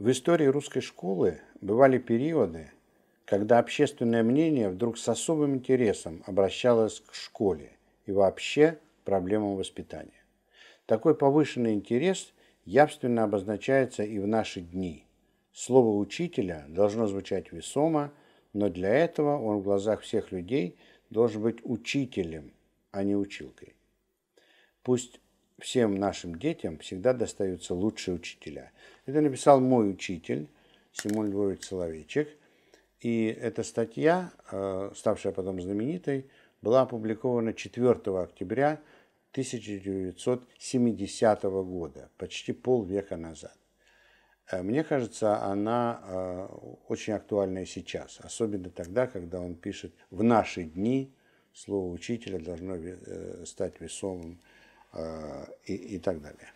В истории русской школы бывали периоды, когда общественное мнение вдруг с особым интересом обращалось к школе и вообще проблемам воспитания. Такой повышенный интерес явственно обозначается и в наши дни. Слово «учителя» должно звучать весомо, но для этого он в глазах всех людей должен быть учителем, а не училкой. Пусть всем нашим детям всегда достаются лучшие учителя. Это написал мой учитель, Симон Львович Соловейчик. И эта статья, э, ставшая потом знаменитой, была опубликована 4 октября 1970 года, почти полвека назад. Э, мне кажется, она э, очень актуальна и сейчас, особенно тогда, когда он пишет «в наши дни» слово «учителя» должно стать весомым Э, и, и так далее.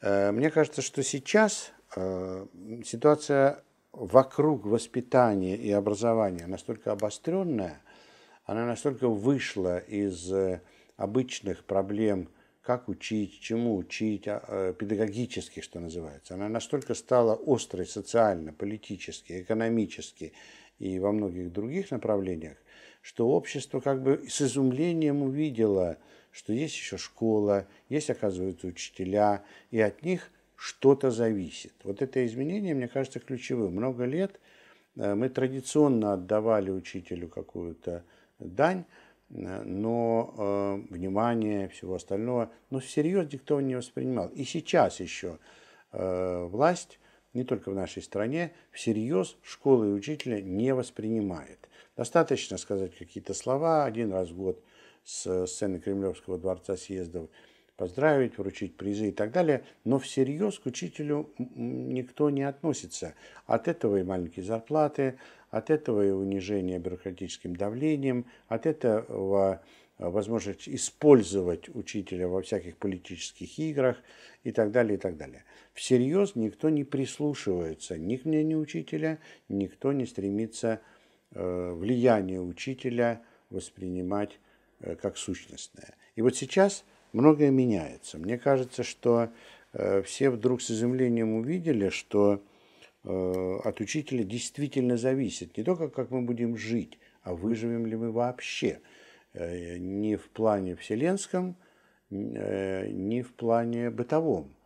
Э, мне кажется, что сейчас э, ситуация вокруг воспитания и образования настолько обостренная, она настолько вышла из обычных проблем, как учить, чему учить, а, педагогических, что называется. Она настолько стала острой социально, политически, экономически и во многих других направлениях, что общество как бы с изумлением увидело, что есть еще школа, есть, оказывается, учителя, и от них что-то зависит. Вот это изменение, мне кажется, ключевым. Много лет э, мы традиционно отдавали учителю какую-то дань, э, но э, внимание, всего остального, но всерьез никто не воспринимал. И сейчас еще э, власть, не только в нашей стране, всерьез школы и учителя не воспринимает. Достаточно сказать какие-то слова один раз в год – с сцены Кремлевского дворца съездов поздравить, вручить призы и так далее, но всерьез к учителю никто не относится. От этого и маленькие зарплаты, от этого и унижение бюрократическим давлением, от этого э, возможность использовать учителя во всяких политических играх и так далее, и так далее. Всерьез никто не прислушивается ни к мнению учителя, никто не стремится э, влияние учителя воспринимать Э, как сущностное. И вот сейчас многое меняется. Мне кажется, что э, все вдруг с изумлением увидели, что э, от учителя действительно зависит не только, как мы будем жить, а выживем ли мы вообще. Не в плане вселенском, не в плане бытовом.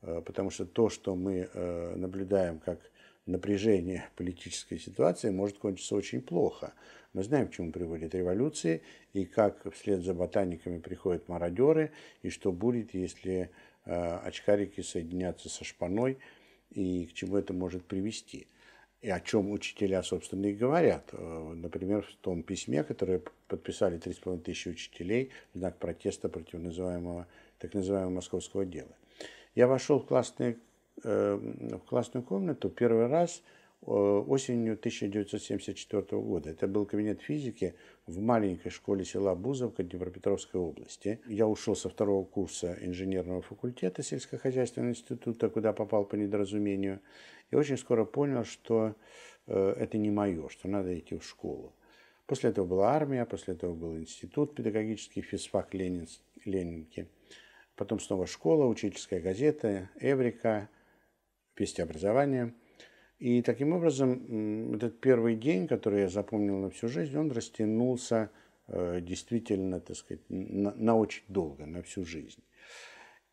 Потому что то, что мы наблюдаем как напряжение политической ситуации может кончиться очень плохо. Мы знаем, к чему приводят революции, и как вслед за ботаниками приходят мародеры, и что будет, если э, очкарики соединятся со шпаной, и к чему это может привести. И о чем учителя, собственно, и говорят. Э, например, в том письме, которое подписали 3,5 тысячи учителей в знак протеста против называемого, так называемого московского дела. Я вошел в классный Э, в классную комнату первый раз э, осенью 1974 года. Это был кабинет физики в маленькой школе села Бузовка Днепропетровской области. Я ушел со второго курса инженерного факультета сельскохозяйственного института, куда попал по недоразумению. И очень скоро понял, что э, это не мое, что надо идти в школу. После этого была армия, после этого был институт педагогический, физфак Ленинс, Ленинки. Потом снова школа, учительская газета, Эврика – пестеобразованием. И таким образом этот первый день, который я запомнил на всю жизнь, он растянулся э, действительно, так сказать, на, на очень долго, на всю жизнь.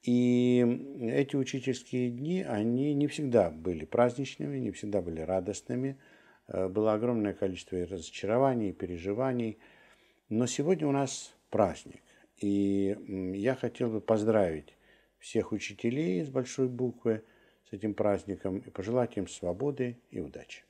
И эти учительские дни, они не всегда были праздничными, не всегда были радостными. Э, было огромное количество и разочарований, и переживаний. Но сегодня у нас праздник. И я хотел бы поздравить всех учителей с большой буквы – с этим праздником и пожелать им свободы и удачи.